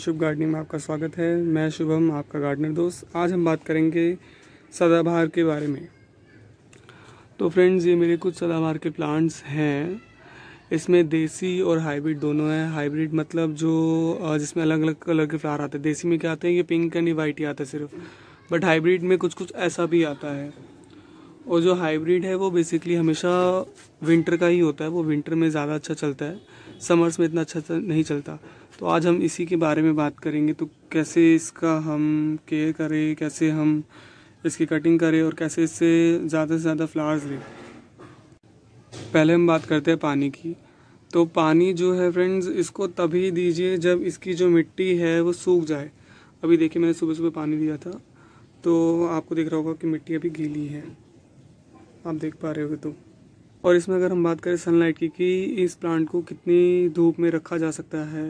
शुभ gardening में आपका स्वागत है मैं शुभम आपका गार्डनर दोस्त आज हम बात करेंगे सदाबहार के बारे में तो फ्रेंड्स ये मेरे कुछ सदाबहार के प्लांट्स हैं इसमें देसी और हाइब्रिड दोनों हैं हाइब्रिड मतलब जो जिसमें अलग अलग कलर के फ्लावर आते हैं देसी में क्या आते हैं ये पिंक एंड वाइट ही आता है सिर्फ बट हाइब्रिड में कुछ कुछ ऐसा भी आता है और जो हाइब्रिड है वो बेसिकली हमेशा विंटर का ही होता है वो विंटर में ज़्यादा अच्छा चलता है समर्स में इतना अच्छा नहीं चलता तो आज हम इसी के बारे में बात करेंगे तो कैसे इसका हम केयर करें कैसे हम इसकी कटिंग करें और कैसे इससे ज़्यादा से ज़्यादा फ्लावर्स लें पहले हम बात करते हैं पानी की तो पानी जो है फ्रेंड्स इसको तभी दीजिए जब इसकी जो मिट्टी है वो सूख जाए अभी देखिए मैंने सुबह सुबह पानी दिया था तो आपको देख रहा होगा कि मिट्टी अभी गीली है आप देख पा रहे हो तो और इसमें अगर हम बात करें सनलाइट की कि इस प्लांट को कितनी धूप में रखा जा सकता है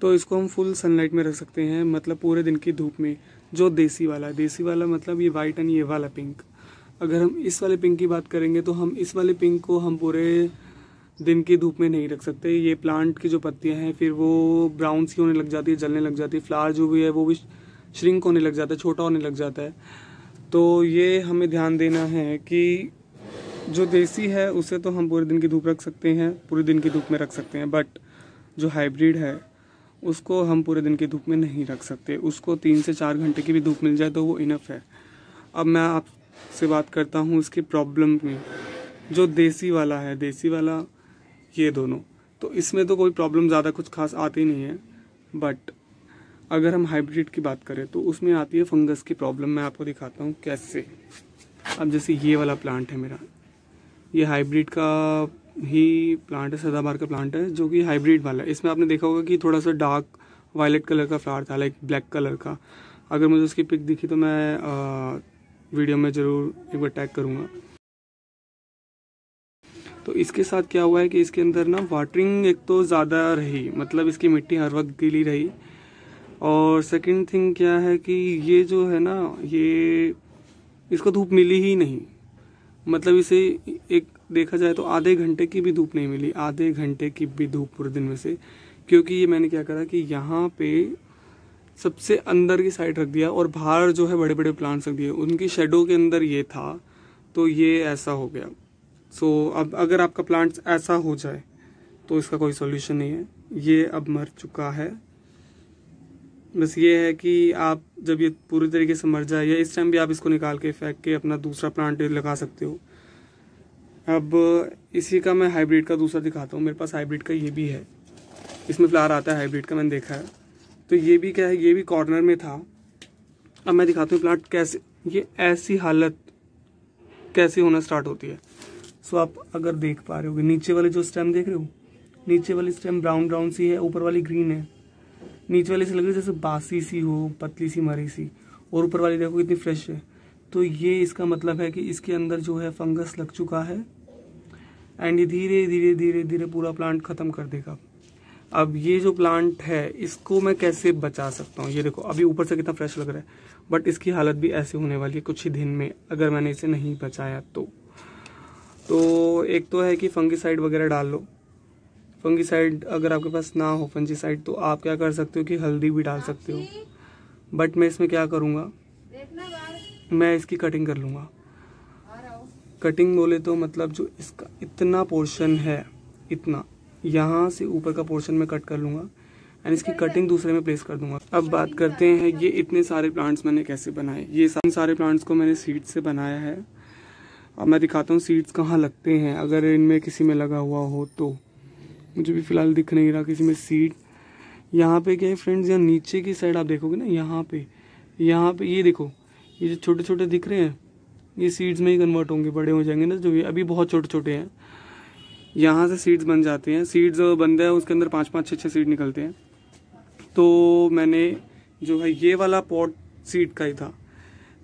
तो इसको हम फुल सनलाइट में रख सकते हैं मतलब पूरे दिन की धूप में जो देसी वाला है देसी वाला मतलब ये वाइट एंड ये वाला पिंक अगर हम इस वाले पिंक की बात करेंगे तो हम इस वाले पिंक को हम पूरे दिन की धूप में नहीं रख सकते ये प्लांट की जो पत्तियां हैं फिर वो ब्राउन सी होने लग जाती है जलने लग जाती है फ्लावर जो भी है वो भी श्रिंक होने लग जाता है छोटा होने लग जाता है तो ये हमें ध्यान देना है कि जो देसी है उसे तो हम पूरे दिन की धूप रख सकते हैं पूरे दिन की धूप में रख सकते हैं बट जो हाइब्रिड है उसको हम पूरे दिन की धूप में नहीं रख सकते उसको तीन से चार घंटे की भी धूप मिल जाए तो वो इनफ है अब मैं आपसे बात करता हूँ इसकी प्रॉब्लम में जो देसी वाला है देसी वाला ये दोनों तो इसमें तो कोई प्रॉब्लम ज़्यादा कुछ खास आती नहीं है बट अगर हम हाइब्रिड की बात करें तो उसमें आती है फंगस की प्रॉब्लम मैं आपको दिखाता हूँ कैसे अब जैसे ये वाला प्लांट है मेरा ये हाइब्रिड का ही प्लांट है सदाबहार का प्लांट है जो कि हाइब्रिड वाला है इसमें आपने देखा होगा कि थोड़ा सा डार्क वायलेट कलर का फ्लावर था लाइक ब्लैक कलर का अगर मुझे उसकी पिक दिखी तो मैं आ, वीडियो में ज़रूर एक बार टैग करूँगा तो इसके साथ क्या हुआ है कि इसके अंदर ना वाटरिंग एक तो ज़्यादा रही मतलब इसकी मिट्टी हर वक्त गीली रही और सेकंड थिंग क्या है कि ये जो है ना ये इसको धूप मिली ही नहीं मतलब इसे एक देखा जाए तो आधे घंटे की भी धूप नहीं मिली आधे घंटे की भी धूप पूरे दिन में से क्योंकि ये मैंने क्या करा कि यहाँ पे सबसे अंदर की साइड रख दिया और बाहर जो है बड़े बड़े प्लांट्स रख दिए उनकी शेडो के अंदर ये था तो ये ऐसा हो गया सो so, अब अगर आपका प्लांट्स ऐसा हो जाए तो इसका कोई सोल्यूशन नहीं है ये अब मर चुका है बस ये है कि आप जब ये पूरी तरीके से मर जाए या इस टाइम भी आप इसको निकाल के फेंक के अपना दूसरा प्लांट लगा सकते हो अब इसी का मैं हाइब्रिड का दूसरा दिखाता हूँ मेरे पास हाइब्रिड का ये भी है इसमें फ्लावर आता है हाइब्रिड का मैंने देखा है तो ये भी क्या है ये भी कॉर्नर में था अब मैं दिखाता हूँ प्लांट कैसे ये ऐसी हालत कैसे होना स्टार्ट होती है सो आप अगर देख पा रहे हो नीचे वाले जो स्टेम देख रहे हो नीचे वाली स्टेम ब्राउन ब्राउन सी है ऊपर वाली ग्रीन है नीचे वाली से लग रही है जैसे बासी सी हो पतली सी मरी सी और ऊपर वाली देखो कितनी फ्रेश है तो ये इसका मतलब है कि इसके अंदर जो है फंगस लग चुका है एंड ये धीरे धीरे धीरे धीरे पूरा प्लांट ख़त्म कर देगा अब ये जो प्लांट है इसको मैं कैसे बचा सकता हूँ ये देखो अभी ऊपर से कितना फ्रेश लग रहा है बट इसकी हालत भी ऐसे होने वाली है कुछ ही दिन में अगर मैंने इसे नहीं बचाया तो तो एक तो है कि फंगीसाइड वगैरह डाल लो फंगीसाइड अगर आपके पास ना हो फंजीसाइड तो आप क्या कर सकते हो कि हल्दी भी डाल सकते हो बट मैं इसमें क्या करूँगा मैं इसकी कटिंग कर लूँगा कटिंग बोले तो मतलब जो इसका इतना पोर्शन है इतना यहाँ से ऊपर का पोर्शन मैं कट कर लूँगा एंड इसकी कटिंग दूसरे में प्लेस कर दूंगा अब बात करते हैं ये इतने सारे प्लांट्स मैंने कैसे बनाए ये सारे प्लांट्स को मैंने सीड्स से बनाया है अब मैं दिखाता हूँ सीड्स कहाँ लगते हैं अगर इनमें किसी में लगा हुआ हो तो मुझे भी फ़िलहाल दिख नहीं रहा किसी में सीड यहाँ पे क्या है फ्रेंड्स यहाँ नीचे की साइड आप देखोगे ना यहाँ पे यहाँ पे ये देखो ये जो छोटे छोटे दिख रहे हैं ये सीड्स में ही कन्वर्ट होंगे बड़े हो जाएंगे ना जो ये अभी बहुत छोटे छोटे हैं यहाँ से सीड्स बन जाते हैं सीड्स बनते हैं उसके अंदर पाँच पाँच छः छः सीड निकलते हैं तो मैंने जो है ये वाला पॉट सीड का ही था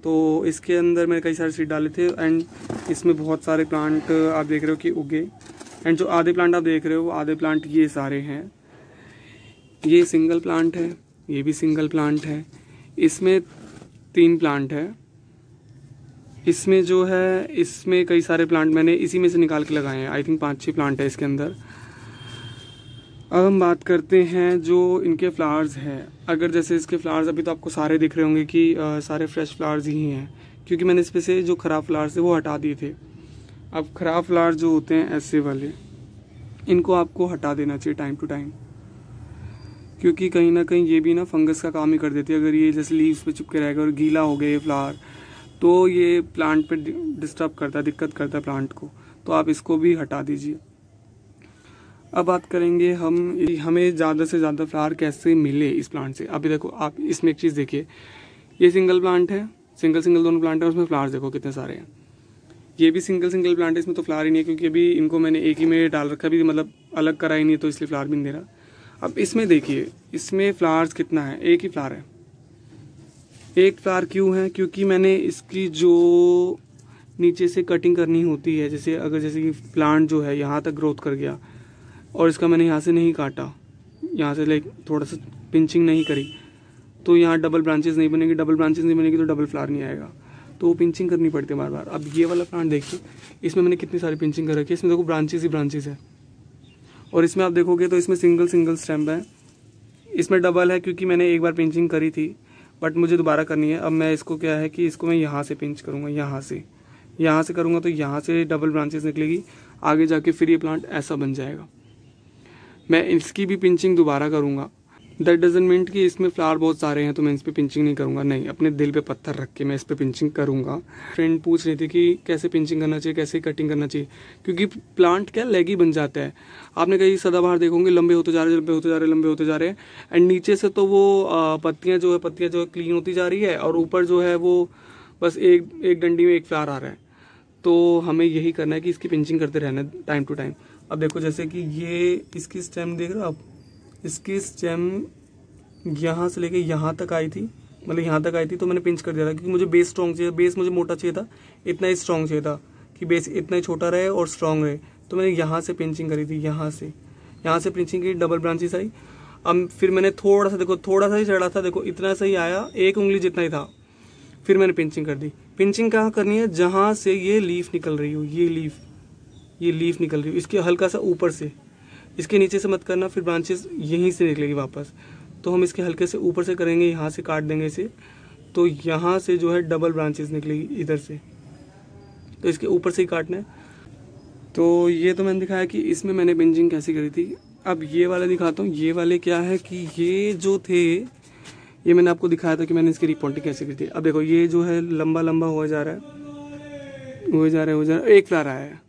तो इसके अंदर मैंने कई सारे सीड डाले थे एंड इसमें बहुत सारे प्लांट आप देख रहे हो कि उगे एंड जो आधे प्लांट आप देख रहे हो आधे प्लांट ये सारे हैं ये सिंगल प्लांट है ये भी सिंगल प्लांट है इसमें तीन प्लांट है इसमें जो है इसमें कई सारे प्लांट मैंने इसी में से निकाल के लगाए हैं आई थिंक पाँच छः प्लांट है इसके अंदर अब हम बात करते हैं जो इनके फ्लावर्स हैं अगर जैसे इसके फ्लावर्स अभी तो आपको सारे दिख रहे होंगे कि आ, सारे फ्रेश फ्लावर्स ही हैं क्योंकि मैंने इसमें से जो ख़राब फ्लावर्स थे वो हटा दिए थे अब ख़राब फ्लावर्स जो होते हैं ऐसे वाले इनको आपको हटा देना चाहिए टाइम टू टाइम क्योंकि कहीं ना कहीं ये भी ना फंगस का काम ही कर देती है अगर ये जैसे लीव्स पे चिपके रहेगा और गीला हो गया ये फ्लावर तो ये प्लांट पे डिस्टर्ब करता है दिक्कत करता है प्लांट को तो आप इसको भी हटा दीजिए अब बात करेंगे हम हमें ज़्यादा से ज़्यादा फ्लावर कैसे मिले इस प्लांट से अभी देखो आप इसमें एक चीज़ देखिए ये सिंगल प्लांट है सिंगल सिंगल दोनों प्लांट है उसमें फ्लावर्स देखो कितने सारे हैं ये भी सिंगल सिंगल प्लांट है इसमें तो फ्लावर ही नहीं है क्योंकि अभी इनको मैंने एक ही में डाल रखा भी मतलब अलग करा ही नहीं तो इसलिए फ्लावर भी नहीं दे रहा अब इसमें देखिए इसमें फ्लावर्स कितना है एक ही फ्लावर है एक तार क्यों है क्योंकि मैंने इसकी जो नीचे से कटिंग करनी होती है जैसे अगर जैसे कि प्लांट जो है यहाँ तक ग्रोथ कर गया और इसका मैंने यहाँ से नहीं काटा यहाँ से लाइक थोड़ा सा पिंचिंग नहीं करी तो यहाँ डबल ब्रांचेस नहीं बनेगी डबल ब्रांचेस नहीं बनेगी तो डबल फ्लावर नहीं आएगा तो वो पिंचिंग करनी पड़ती है बार बार अब ये वाला प्लांट देखिए इसमें मैंने कितनी सारी पिंचिंग कर रखी है इसमें देखो ब्रांचेज ही ब्रांचेज है और इसमें आप देखोगे तो इसमें सिंगल सिंगल स्टैम्प है इसमें डबल है क्योंकि मैंने एक बार पिंचिंग करी थी बट मुझे दोबारा करनी है अब मैं इसको क्या है कि इसको मैं यहाँ से पिंच करूँगा यहाँ से यहाँ से करूँगा तो यहाँ से डबल ब्रांचेस निकलेगी आगे जाके फिर ये प्लांट ऐसा बन जाएगा मैं इसकी भी पिंचिंग दोबारा करूँगा दैट डजेंट मीन कि इसमें फ्लावर बहुत सारे हैं तो मैं इस पर पिंचिंग नहीं करूँगा नहीं अपने दिल पे पत्थर रख के मैं इस पर पिंचिंग करूँगा फ्रेंड पूछ रही थी कि कैसे पिंचिंग करना चाहिए कैसे कटिंग करना चाहिए क्योंकि प्लांट क्या लेगी बन जाता है आपने कहीं सदाबहार देखोगे लंबे होते जा रहे लंबे होते जा रहे लंबे होते जा रहे हैं एंड नीचे से तो वो पत्तियाँ जो है पत्तियाँ जो है क्लीन होती जा रही है और ऊपर जो है वो बस एक एक डंडी में एक फ्लावर आ रहा है तो हमें यही करना है कि इसकी पिंचिंग करते रहना टाइम टू टाइम अब देखो जैसे कि ये इसकी स्टेम देख रहे हो आप इसकी स्टेम यहाँ से लेके यहाँ तक आई थी मतलब यहाँ तक आई थी तो मैंने पिंच कर दिया था क्योंकि मुझे बेस स्ट्रॉन्ग चाहिए बेस मुझे मोटा चाहिए था इतना ही स्ट्रॉन्ग चाहिए था कि बेस इतना ही छोटा रहे और स्ट्रॉन्ग रहे तो मैंने यहाँ से पिंचिंग करी थी यहाँ से यहाँ से पिंचिंग की डबल ब्रांचेस आई अब फिर मैंने थोड़ा सा देखो थोड़ा सा ही चढ़ा था देखो इतना सही आया एक उंगली जितना ही था फिर मैंने पिंचिंग कर दी पिंचिंग कहाँ करनी है जहाँ से ये लीफ निकल रही हो ये लीफ ये लीफ निकल रही हो इसके हल्का सा ऊपर से इसके नीचे से मत करना फिर ब्रांचेस यहीं से निकलेगी वापस तो हम इसके हल्के से ऊपर से करेंगे यहाँ से काट देंगे इसे तो यहाँ से जो है डबल ब्रांचेस निकलेगी इधर से तो इसके ऊपर से ही काटना है तो ये तो मैंने दिखाया कि इसमें मैंने बिंजिंग कैसी करी थी अब ये वाले दिखाता हूँ ये वाले क्या है कि ये जो थे ये मैंने आपको दिखाया था कि मैंने इसकी रिपोर्टिंग कैसे करी थी अब देखो ये जो है लंबा लंबा हुआ जा रहा है हुए जा रहा है हुए जा रहा है एक फ्लार आया है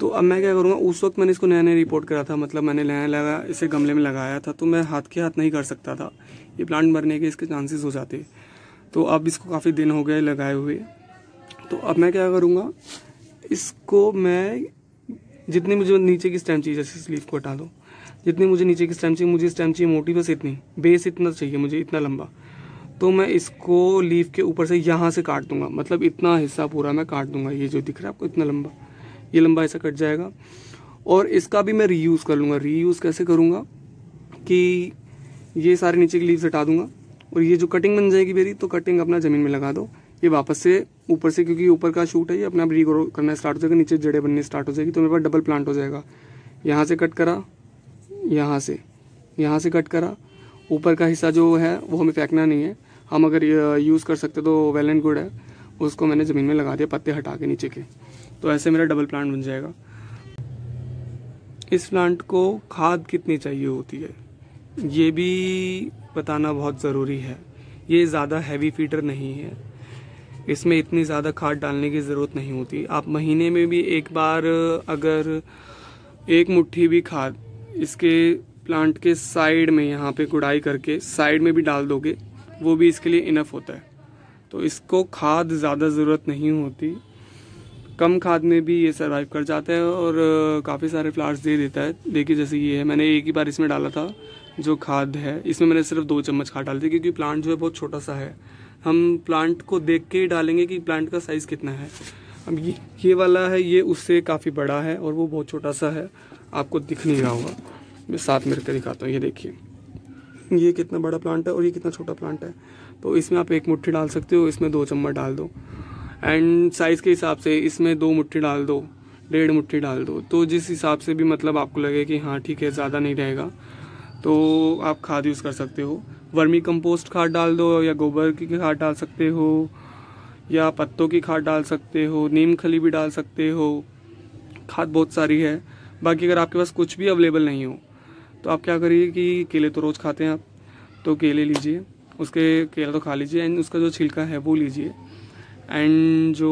तो अब मैं क्या करूँगा उस वक्त मैंने इसको नया नया रिपोर्ट करा था मतलब मैंने नया लगा इसे गमले में लगाया था तो मैं हाथ के हाथ नहीं कर सकता था ये प्लांट मरने के इसके चांसेस हो जाते तो अब इसको काफ़ी दिन हो गए लगाए हुए तो अब मैं क्या करूँगा इसको मैं जितनी मुझे नीचे की स्टैम चाहिए जैसे स्लीव को हटा दो जितनी मुझे नीचे की स्टैम चाहिए मुझे स्टैम चाहिए मोटी बस इतनी बेस इतना चाहिए मुझे इतना लंबा तो मैं इसको लीफ के ऊपर से यहाँ से काट दूंगा मतलब इतना हिस्सा पूरा मैं काट दूंगा ये जो दिख रहा है आपको इतना लंबा ये लंबा ऐसा कट जाएगा और इसका भी मैं रीयूज़ कर लूँगा रीयूज़ कैसे करूँगा कि ये सारे नीचे की लीव्स हटा दूंगा और ये जो कटिंग बन जाएगी मेरी तो कटिंग अपना ज़मीन में लगा दो ये वापस से ऊपर से क्योंकि ऊपर का शूट है ये अपना रीग्रो करना स्टार्ट हो जाएगा नीचे जड़े बनने स्टार्ट हो जाएगी तो मेरे पास डबल प्लांट हो जाएगा यहाँ से कट करा यहाँ से यहाँ से कट करा ऊपर का हिस्सा जो है वो हमें फेंकना नहीं है हम अगर यूज़ कर सकते तो वेल एंड गुड है उसको मैंने ज़मीन में लगा दिया पत्ते हटा के नीचे के तो ऐसे मेरा डबल प्लांट बन जाएगा इस प्लांट को खाद कितनी चाहिए होती है ये भी बताना बहुत ज़रूरी है ये ज़्यादा हैवी फीडर नहीं है इसमें इतनी ज़्यादा खाद डालने की ज़रूरत नहीं होती आप महीने में भी एक बार अगर एक मुट्ठी भी खाद इसके प्लांट के साइड में यहाँ पे कुड़ाई करके साइड में भी डाल दोगे वो भी इसके लिए इनफ होता है तो इसको खाद ज़्यादा ज़रूरत नहीं होती कम खाद में भी ये सर्वाइव कर जाता है और काफ़ी सारे फ्लावर्स दे देता है देखिए जैसे ये है मैंने एक ही बार इसमें डाला था जो खाद है इसमें मैंने सिर्फ दो चम्मच खाद डाल दी क्योंकि प्लांट जो है बहुत छोटा सा है हम प्लांट को देख के ही डालेंगे कि प्लांट का साइज़ कितना है अब ये ये वाला है ये उससे काफ़ी बड़ा है और वो बहुत छोटा सा है आपको दिख नहीं रहा होगा मैं साथ में रखकर दिखाता हूँ ये देखिए ये कितना बड़ा प्लांट है और ये कितना छोटा प्लांट है तो इसमें आप एक मुट्ठी डाल सकते हो इसमें दो चम्मच डाल दो एंड साइज़ के हिसाब से इसमें दो मुट्ठी डाल दो डेढ़ मुट्ठी डाल दो तो जिस हिसाब से भी मतलब आपको लगे कि हाँ ठीक है ज़्यादा नहीं रहेगा तो आप खाद यूज़ कर सकते हो वर्मी कंपोस्ट खाद डाल दो या गोबर की खाद डाल सकते हो या पत्तों की खाद डाल सकते हो नीम खली भी डाल सकते हो खाद बहुत सारी है बाकी अगर आपके पास कुछ भी अवेलेबल नहीं हो तो आप क्या करिए कि केले तो रोज़ खाते हैं आप तो केले लीजिए उसके केला तो खा लीजिए एंड उसका जो छिलका है वो लीजिए एंड जो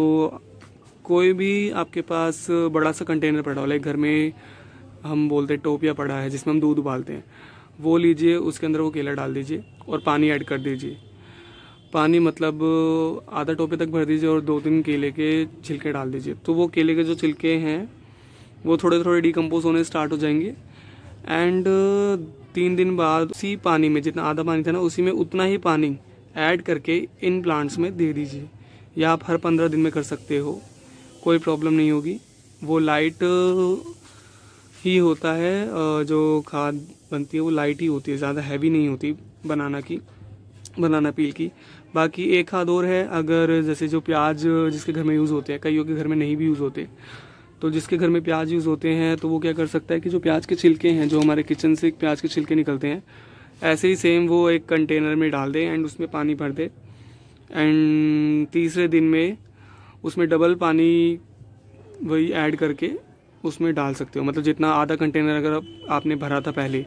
कोई भी आपके पास बड़ा सा कंटेनर पड़ा हो लाइक घर में हम बोलते हैं टोपिया पड़ा है जिसमें हम दूध उबालते हैं वो लीजिए उसके अंदर वो केला डाल दीजिए और पानी ऐड कर दीजिए पानी मतलब आधा टोपे तक भर दीजिए और दो तीन केले के छिलके डाल दीजिए तो वो केले के जो छिलके हैं वो थोड़े थोड़े डिकम्पोज होने स्टार्ट हो जाएंगे एंड तीन दिन बाद उसी पानी में जितना आधा पानी था ना उसी में उतना ही पानी ऐड करके इन प्लांट्स में दे दीजिए या आप हर पंद्रह दिन में कर सकते हो कोई प्रॉब्लम नहीं होगी वो लाइट ही होता है जो खाद बनती है वो लाइट ही होती है ज़्यादा हैवी नहीं होती बनाना की बनाना पील की बाकी एक खाद और है अगर जैसे जो प्याज जिसके घर में यूज़ होते हैं कईयों के घर में नहीं भी यूज़ होते तो जिसके घर में प्याज यूज़ होते हैं तो वो क्या कर सकता है कि जो प्याज के छिलके हैं जो हमारे किचन से प्याज के छिलके निकलते हैं ऐसे ही सेम वो एक कंटेनर में डाल दें एंड उसमें पानी भर दे एंड तीसरे दिन में उसमें डबल पानी वही ऐड करके उसमें डाल सकते हो मतलब जितना आधा कंटेनर अगर आपने भरा था पहले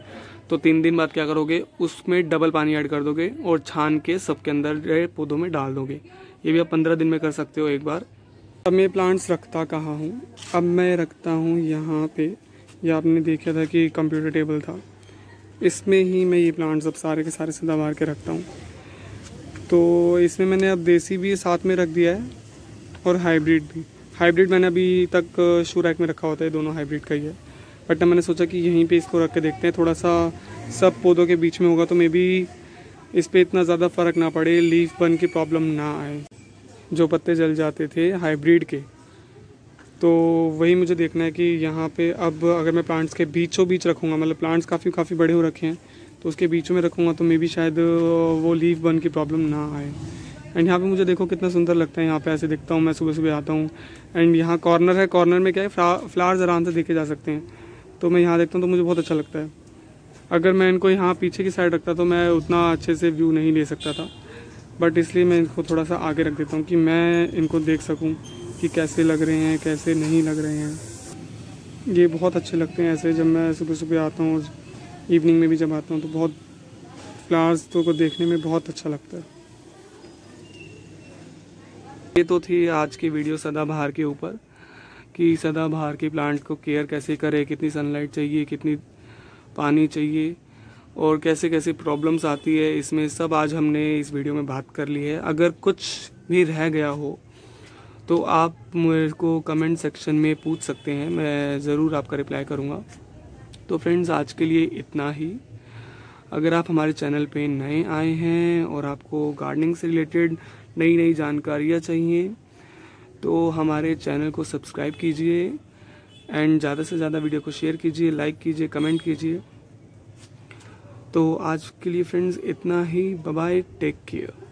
तो तीन दिन बाद क्या करोगे उसमें डबल पानी ऐड कर दोगे और छान के सबके अंदर पौधों में डाल दोगे ये भी आप पंद्रह दिन में कर सकते हो एक बार अब मैं प्लांट्स रखता कहाँ हूँ अब मैं रखता हूँ यहाँ पे यह आपने देखा था कि कंप्यूटर टेबल था इसमें ही मैं ये प्लांट्स अब सारे के सारे सदाबार के रखता हूँ तो इसमें मैंने अब देसी भी साथ में रख दिया है और हाइब्रिड भी हाइब्रिड मैंने अभी तक शू रैक में रखा होता है दोनों हाइब्रिड का ही है बट मैंने सोचा कि यहीं पे इसको रख के देखते हैं थोड़ा सा सब पौधों के बीच में होगा तो मे बी इस पर इतना ज़्यादा फ़र्क ना पड़े लीफ बन की प्रॉब्लम ना आए जो पत्ते जल जाते थे हाइब्रिड के तो वही मुझे देखना है कि यहाँ पे अब अगर मैं प्लांट्स के बीचों बीच रखूँगा मतलब प्लांट्स काफ़ी काफ़ी बड़े हो रखे हैं तो उसके बीच में रखूँगा तो मे भी शायद वो लीफ बन की प्रॉब्लम ना आए एंड यहाँ पे मुझे देखो कितना सुंदर लगता है यहाँ पे ऐसे दिखता हूँ मैं सुबह सुबह आता हूँ एंड यहाँ कॉर्नर है कॉर्नर में क्या है फ्लावर्स आराम से देखे जा सकते हैं तो मैं यहाँ देखता हूँ तो मुझे बहुत अच्छा लगता है अगर मैं इनको यहाँ पीछे की साइड रखता तो मैं उतना अच्छे से व्यू नहीं ले सकता था बट इसलिए मैं इनको थोड़ा सा आगे रख देता हूँ कि मैं इनको देख सकूँ कि कैसे लग रहे हैं कैसे नहीं लग रहे हैं ये बहुत अच्छे लगते हैं ऐसे जब मैं सुबह सुबह आता हूँ इवनिंग में भी जब आता हूँ तो बहुत फ्लावर्स तो को देखने में बहुत अच्छा लगता है ये तो थी आज की वीडियो सदाबहार के ऊपर कि सदाबहार के प्लांट को केयर कैसे करें कितनी सनलाइट चाहिए कितनी पानी चाहिए और कैसे कैसे प्रॉब्लम्स आती है इसमें सब आज हमने इस वीडियो में बात कर ली है अगर कुछ भी रह गया हो तो आप मेरे को कमेंट सेक्शन में पूछ सकते हैं मैं ज़रूर आपका रिप्लाई करूँगा तो फ्रेंड्स आज के लिए इतना ही अगर आप हमारे चैनल पे नए आए हैं और आपको गार्डनिंग से रिलेटेड नई नई जानकारियाँ चाहिए तो हमारे चैनल को सब्सक्राइब कीजिए एंड ज़्यादा से ज़्यादा वीडियो को शेयर कीजिए लाइक कीजिए कमेंट कीजिए तो आज के लिए फ्रेंड्स इतना ही बाय टेक केयर